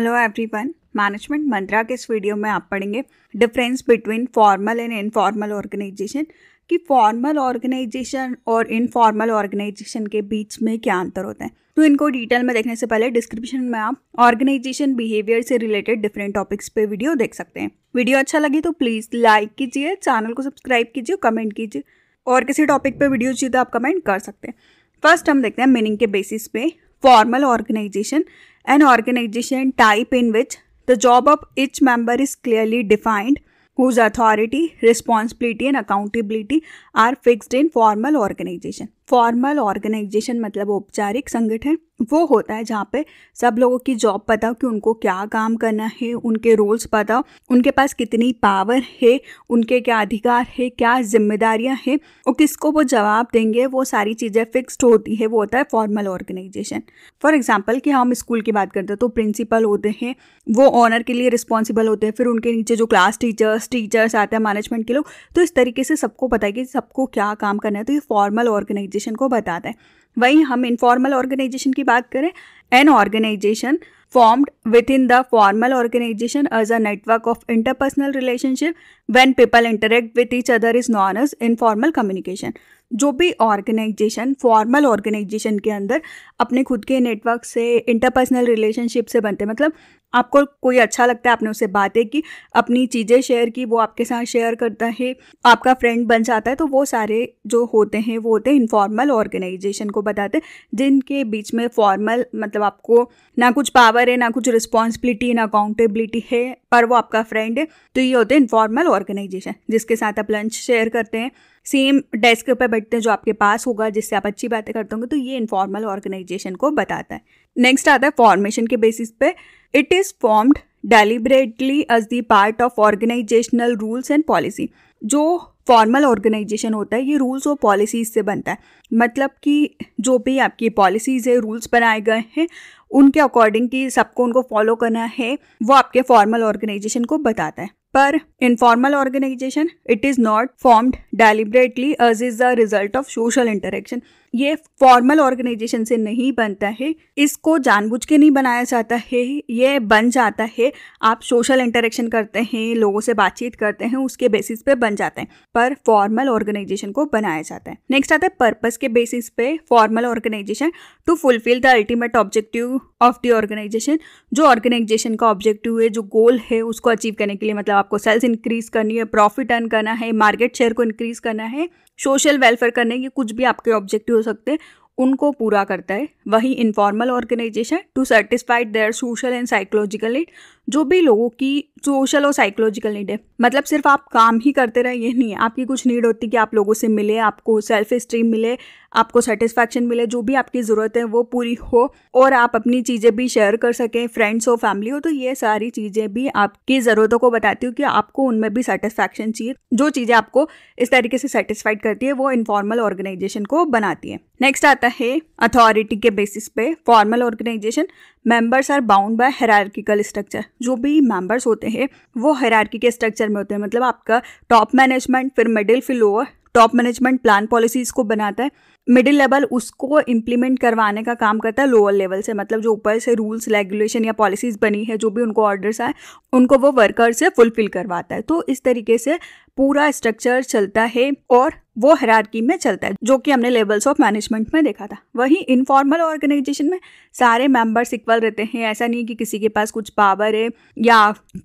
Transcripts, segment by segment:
Hello everyone management मंत्रा के इस video में आप पढ़ेंगे difference between formal and informal organization कि फॉर्मल ऑर्गेनाइजेशन और इनफॉर्मल ऑर्गेनाइजेशन के बीच में क्या अंतर होता है तो इनको डिटेल में देखने से पहले डिस्क्रिप्शन में आप ऑर्गेनाइजेशन बिहेवियर से रिलेटेड डिफरेंट टॉपिक्स पे वीडियो देख सकते हैं वीडियो अच्छा लगी तो प्लीज़ लाइक कीजिए चैनल को सब्सक्राइब कीजिए कमेंट कीजिए और किसी टॉपिक पर वीडियो चाहिए तो आप कमेंट कर सकते हैं फर्स्ट हम देखते हैं मीनिंग के बेसिस पे formal organization, an organization type in which the job of each member is clearly defined, whose authority, responsibility, and accountability are fixed in formal organization. Formal organization मतलब औपचारिक संगठन वो होता है जहाँ पे सब लोगों की जॉब पता हो कि उनको क्या काम करना है उनके रोल्स पता हो उनके पास कितनी पावर है उनके क्या अधिकार है क्या जिम्मेदारियाँ हैं और किसको वो जवाब देंगे वो सारी चीज़ें फिक्स्ड होती है वो होता है फॉर्मल ऑर्गेनाइजेशन फॉर एग्जाम्पल कि हम स्कूल की बात करते हैं तो प्रिंसिपल होते हैं वो ऑनर के लिए रिस्पॉन्सिबल होते हैं फिर उनके नीचे जो क्लास टीचर्स टीचर्स आते हैं मैनेजमेंट के लोग तो इस तरीके से सबको पता है कि सबको क्या काम करना है तो ये फॉर्मल ऑर्गेनाइजेशन ऑर्गेनाइजेशन को बताते हैं वहीं हम इनफॉर्मल ऑर्गेनाइजेशन की बात करें an organization formed within the formal organization as a network of interpersonal relationship when people interact with each other is known as informal communication जो भी ऑर्गेनाइजेशन फॉर्मल ऑर्गेनाइजेशन के अंदर अपने खुद के नेटवर्क से इंटरपर्सनल रिलेशनशिप से बनते हैं मतलब आपको कोई अच्छा लगता है आपने उससे बातें की अपनी चीज़ें शेयर की वो आपके साथ शेयर करता है आपका फ्रेंड बन जाता है तो वो सारे जो होते हैं वो होते हैं इनफॉर्मल ऑर्गेनाइजेशन को बताते जिनके बीच में फॉर्मल मतलब आपको ना कुछ पावर है ना कुछ रिस्पॉन्सिबिलिटी ना अकाउंटेबिलिटी है पर वो आपका फ्रेंड है तो ये होते हैं इनफॉर्मल ऑर्गेनाइजेशन जिसके साथ आप लंच शेयर करते हैं सेम डेस्क पर बैठते हैं जो आपके पास होगा जिससे आप अच्छी बातें करते होंगे तो ये इनफॉर्मल ऑर्गेनाइजेशन को बताता है नेक्स्ट आता है फॉर्मेशन के बेसिस पे it is formed deliberately as the part of organizational rules and policy जो फॉर्मल ऑर्गेनाइजेशन होता है ये रूल्स और पॉलिसीज से बनता है मतलब कि जो भी आपकी पॉलिसीज है रूल्स बनाए गए हैं उनके अकॉर्डिंग कि सबको उनको फॉलो करना है वो आपके फॉर्मल ऑर्गेनाइजेशन को बताता है पर informal organization it is not formed deliberately as is the result of social interaction ये फॉर्मल ऑर्गेनाइजेशन से नहीं बनता है इसको जानबूझ के नहीं बनाया जाता है ये बन जाता है आप सोशल इंटरेक्शन करते हैं लोगों से बातचीत करते हैं उसके बेसिस पे बन जाते हैं पर फॉर्मल ऑर्गेनाइजेशन को बनाया जाता है नेक्स्ट आता है पर्पस के बेसिस पे formal organization to fulfil the ultimate objective of the organization जो ऑर्गेनाइजेशन का ऑब्जेक्टिव है जो गोल है उसको अचीव करने के लिए मतलब आपको सेल्स इंक्रीज करनी है प्रॉफिट अर्न करना है मार्केट शेयर को इंक्रीज करना है सोशल वेलफेयर करने के कुछ भी आपके ऑब्जेक्टिव हो सकते हैं उनको पूरा करता है वही informal organization to satisfied their social and psychological need जो भी लोगों की सोशल और साइकोलॉजिकल नीड है मतलब सिर्फ आप काम ही करते रहे ये नहीं है आपकी कुछ नीड होती कि आप लोगों से मिले आपको सेल्फ स्टीम मिले आपको सेटिस्फैक्शन मिले जो भी आपकी ज़रूरत है वो पूरी हो और आप अपनी चीज़ें भी शेयर कर सकें फ्रेंड्स हो फैमिली हो तो ये सारी चीज़ें भी आपकी ज़रूरतों को बताती हूँ कि आपको उनमें भी सेटिस्फैक्शन चाहिए जो चीज़ें आपको इस तरीके से सेटिस्फाइड करती है वो इनफॉर्मल ऑर्गेनाइजेशन को बनाती है नेक्स्ट आता है अथॉरिटी के बेसिस पे formal organization members are bound by hierarchical structure जो भी मेंबर्स होते हैं वो हैरारकी के स्ट्रक्चर में होते हैं मतलब आपका टॉप मैनेजमेंट फिर मिडिल फिर lower top management plan policies को बनाता है मिडिल लेवल उसको इम्प्लीमेंट करवाने का काम करता है लोअर लेवल से मतलब जो ऊपर से रूल्स रेगुलेशन या पॉलिसीज़ बनी है जो भी उनको ऑर्डर्स आए उनको वो वर्कर से फुलफिल करवाता है तो इस तरीके से पूरा स्ट्रक्चर चलता है और वो हरारकी में चलता है जो कि हमने लेवल्स ऑफ मैनेजमेंट में देखा था वहीं इनफॉर्मल ऑर्गेनाइजेशन में सारे मेंबर्स इक्वल रहते हैं ऐसा नहीं कि किसी के पास कुछ पावर है या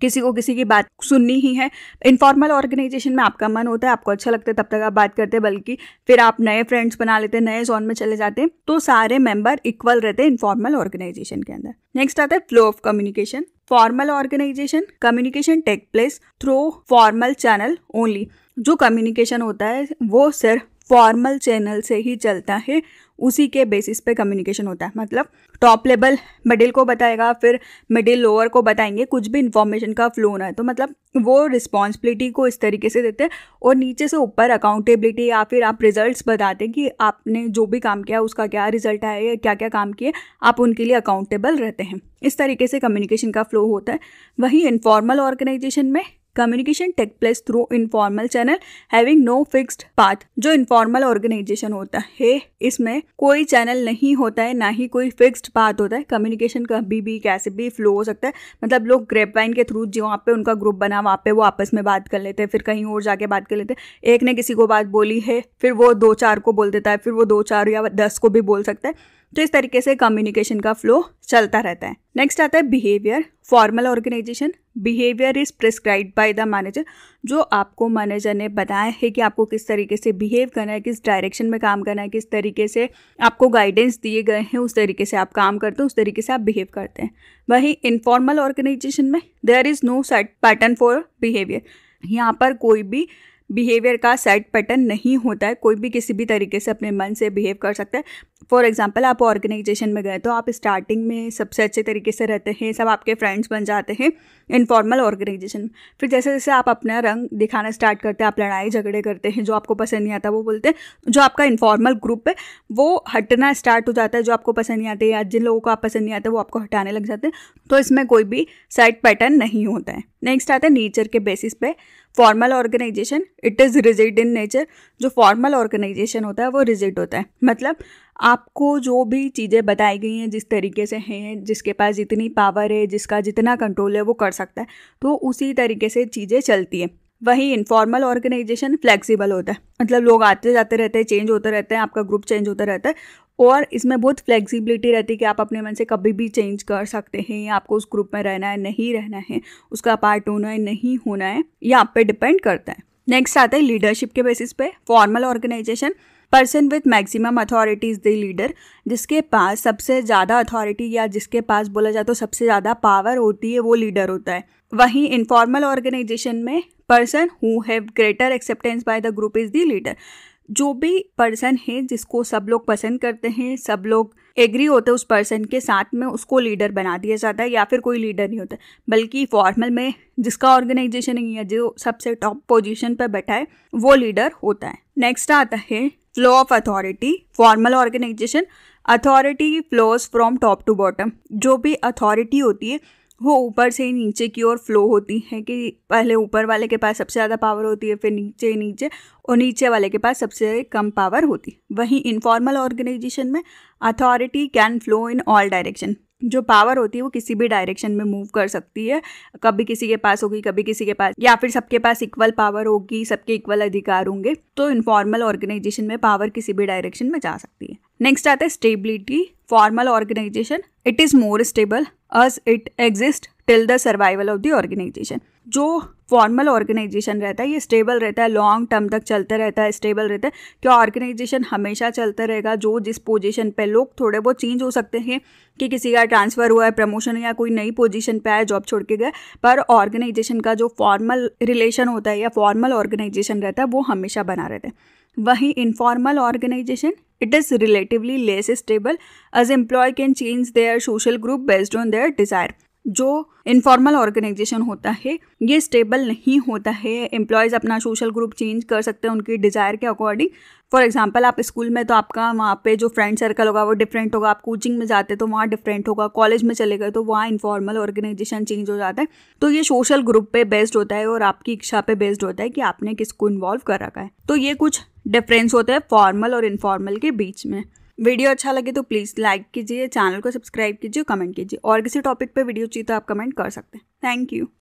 किसी को किसी की बात सुननी ही है इनफॉर्मल ऑर्गेनाइजेशन में आपका मन होता है आपको अच्छा लगता है तब तक आप बात करते बल्कि फिर आप नए फ्रेंड्स बना लेते हैं नए जोन में चले जाते हैं तो सारे मेंबर इक्वल रहते हैं इनफॉर्मल ऑर्गेनाइजेशन के अंदर नेक्स्ट आता है flow of communication formal organization communication take place through formal channel only जो कम्युनिकेशन होता है वो सिर्फ फॉर्मल चैनल से ही चलता है उसी के बेसिस पे कम्युनिकेशन होता है मतलब टॉप लेवल मिडिल को बताएगा फिर मिडिल लोअर को बताएंगे कुछ भी इंफॉर्मेशन का फ्लो होना है तो मतलब वो रिस्पॉन्सिबिलिटी को इस तरीके से देते हैं और नीचे से ऊपर अकाउंटेबिलिटी या फिर आप रिजल्ट्स बताते हैं कि आपने जो भी काम किया उसका क्या रिजल्ट आया या क्या क्या काम किए आप उनके लिए अकाउंटेबल रहते हैं इस तरीके से कम्युनिकेशन का फ्लो होता है वहीं इनफॉर्मल ऑर्गेनाइजेशन में communication take place through informal channel having no fixed path जो इनफॉर्मल ऑर्गेनाइजेशन होता है इसमें कोई चैनल नहीं होता है ना ही कोई फिक्स्ड पाथ होता है कम्युनिकेशन कभी भी कैसे भी फ्लो हो सकता है मतलब लोग ग्रेपवाइन के थ्रू जो वहाँ पे उनका ग्रुप बना वहाँ पे वो आपस में बात कर लेते हैं फिर कहीं और जाके बात कर लेते हैं एक ने किसी को बात बोली है फिर वो दो चार को बोल देता है फिर वो दो चार या दस को भी बोल सकता है तो इस तरीके से कम्युनिकेशन का फ्लो चलता रहता है नेक्स्ट आता है behaviour formal organization behaviour is prescribe by the manager जो आपको मैनेजर ने बताया है कि आपको किस तरीके से बिहेव करना है किस डायरेक्शन में काम करना है किस तरीके से आपको गाइडेंस दिए गए हैं उस तरीके से आप काम करते हैं उस तरीके से आप बिहेव करते हैं वहीं इनफॉर्मल ऑर्गेनाइजेशन में there is no set pattern for behaviour यहाँ पर कोई भी बिहेवियर का सेट पैटर्न नहीं होता है कोई भी किसी भी तरीके से अपने मन से बिहेव कर सकता है फॉर एग्जाम्पल आप ऑर्गेनाइजेशन में गए तो आप स्टार्टिंग में सबसे अच्छे तरीके से रहते हैं सब आपके फ्रेंड्स बन जाते हैं इनफॉर्मल ऑर्गेनाइजेशन में फिर जैसे जैसे आप अपना रंग दिखाना स्टार्ट करते हैं आप लड़ाई झगड़े करते हैं जो आपको पसंद नहीं आता वो बोलते हैं जो आपका इनफॉर्मल ग्रुप है वो हटना स्टार्ट हो जाता है जो आपको पसंद नहीं आते या जिन लोगों को आप पसंद नहीं आता वो आपको हटाने लग जाते हैं तो इसमें कोई भी सेट पैटर्न नहीं होता है नेक्स्ट आता है नेचर के बेसिस पे formal organization it is rigid in nature जो फॉर्मल ऑर्गेनाइजेशन होता है वो रिजिड होता है मतलब आपको जो भी चीज़ें बताई गई हैं जिस तरीके से हैं जिसके पास जितनी पावर है जिसका जितना कंट्रोल है वो कर सकता है तो उसी तरीके से चीज़ें चलती हैं वही इनफॉर्मल ऑर्गेनाइजेशन फ्लेक्सिबल होता है मतलब लोग आते जाते रहते हैं चेंज होते रहते हैं आपका ग्रुप चेंज होता रहता है और इसमें बहुत फ्लेक्सिबिलिटी रहती है कि आप अपने मन से कभी भी चेंज कर सकते हैं या आपको उस ग्रुप में रहना है नहीं रहना है उसका पार्ट होना है नहीं होना है या आप पे डिपेंड करता है नेक्स्ट आता है लीडरशिप के बेसिस पे formal organization person with maximum authority is the leader जिसके पास सबसे ज़्यादा अथॉरिटी या जिसके पास बोला जाए तो सबसे ज़्यादा पावर होती है वो लीडर होता है वहीं इनफॉर्मल ऑर्गेनाइजेशन में person who have greater acceptance by the group is the leader जो भी पर्सन है जिसको सब लोग पसंद करते हैं सब लोग एग्री होते हैं उस पर्सन के साथ में उसको लीडर बना दिया जाता है या फिर कोई लीडर नहीं होता बल्कि फॉर्मल में जिसका ऑर्गेनाइजेशन या जो सबसे टॉप पोजीशन पर बैठा है वो लीडर होता है नेक्स्ट आता है flow of authority formal organization authority flows from top to bottom जो भी अथॉरिटी होती है वो ऊपर से ही नीचे की ओर फ्लो होती है कि पहले ऊपर वाले के पास सबसे ज़्यादा पावर होती है फिर नीचे नीचे और नीचे वाले के पास सबसे कम पावर होती है वहीं इनफॉर्मल ऑर्गेनाइजेशन में authority can flow in all direction जो पावर होती है वो किसी भी डायरेक्शन में मूव कर सकती है कभी किसी के पास होगी कभी किसी के पास या फिर सबके पास इक्वल पावर होगी सबके इक्वल अधिकार होंगे तो इनफॉर्मल ऑर्गेनाइजेशन में पावर किसी भी डायरेक्शन में जा सकती है नेक्स्ट आता है stability formal organization it is more stable as it exist till the survival of the organization जो फॉर्मल ऑर्गेनाइजेशन रहता है ये स्टेबल रहता है लॉन्ग टर्म तक चलते रहता है स्टेबल रहता है क्या ऑर्गेनाइजेशन हमेशा चलता रहेगा जो जिस पोजीशन पे लोग थोड़े बहुत चेंज हो सकते हैं कि किसी का ट्रांसफ़र हुआ है प्रमोशन या कोई नई पोजीशन पे आया जॉब छोड़ के गए पर ऑर्गेनाइजेशन का जो फॉर्मल रिलेशन होता है या फॉर्मल ऑर्गेनाइजेशन रहता है वो हमेशा बना रहता है वहीं informal organization It is relatively less stable as employee can change their social group based on their desire. जो इनफॉर्मल ऑर्गेनाइजेशन होता है ये स्टेबल नहीं होता है एम्प्लॉयज़ अपना सोशल ग्रुप चेंज कर सकते हैं उनकी डिज़ायर के अकॉर्डिंग फॉर एग्जाम्पल आप स्कूल में तो आपका वहाँ पे जो फ्रेंड सर्कल होगा वो डिफरेंट होगा आप कोचिंग में जाते तो वहाँ डिफरेंट होगा कॉलेज में चले गए तो वहाँ इनफॉर्मल ऑर्गेनाइजेशन चेंज हो जाता है तो ये सोशल ग्रुप पे बेस्ड होता है और आपकी इच्छा पे बेस्ड होता है कि आपने किसको इन्वॉल्व कर रखा है तो ये कुछ डिफरेंस होता है फॉर्मल और इनफॉर्मल के बीच में वीडियो अच्छा लगे तो प्लीज़ लाइक कीजिए चैनल को सब्सक्राइब कीजिए कमेंट कीजिए और किसी टॉपिक पे वीडियो चाहिए तो आप कमेंट कर सकते हैं थैंक यू